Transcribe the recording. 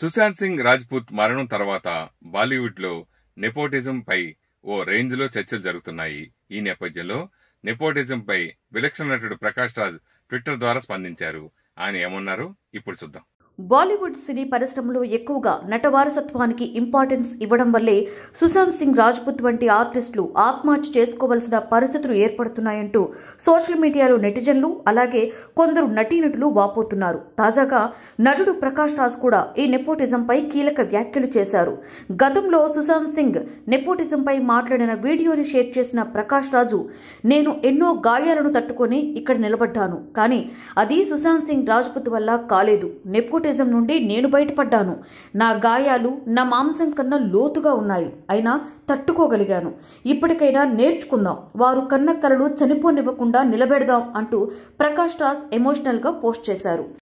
సుశాంత్ సింగ్ రాజ్పూత్ మరణం తర్వాత బాలీవుడ్లో నెపోటిజంపై ఓ రేంజ్లో చర్చలు జరుగుతున్నాయి ఈ నేపథ్యంలో నెపోటిజంపై విలక్షణ నటుడు ప్రకాష్ రాజ్ ట్విట్టర్ ద్వారా స్పందించారు ఆయన ఏమన్నారు ఇప్పుడు చూద్దాం బాలీవుడ్ సినీ పరిశ్రమలో ఎక్కువగా నటవారసత్వానికి ఇంపార్టెన్స్ ఇవ్వడం వల్లే సుశాంత్ సింగ్ రాజ్పుత్ వంటి ఆర్టిస్టులు ఆత్మహత్య చేసుకోవలసిన పరిస్థితులు ఏర్పడుతున్నాయంటూ సోషల్ మీడియాలో నెటిజన్లు అలాగే కొందరు నటీనటులు వాపోతున్నారు తాజాగా నటుడు ప్రకాష్ రాజ్ కూడా ఈ నెపోటిజంపై కీలక వ్యాఖ్యలు చేశారు గతంలో సుశాంత్ సింగ్ నెపోటిజంపై మాట్లాడిన వీడియోని షేర్ చేసిన ప్రకాష్ రాజు నేను ఎన్నో గాయాలను తట్టుకొని ఇక్కడ నిలబడ్డాను కానీ అది సుశాంత్ సింగ్ రాజ్పుత్ వల్ల కాలేదు నెపోటిజం రౌడీజం నుండి నేను బయటపడ్డాను నా గాయాలు నా మాంసం కన్నా లోతుగా ఉన్నాయి అయినా తట్టుకోగలిగాను ఇప్పటికైనా నేర్చుకుందాం వారు కన్న కలలు చనిపోనివ్వకుండా నిలబెడదాం అంటూ ప్రకాష్ రాజ్ ఎమోషనల్గా పోస్ట్ చేశారు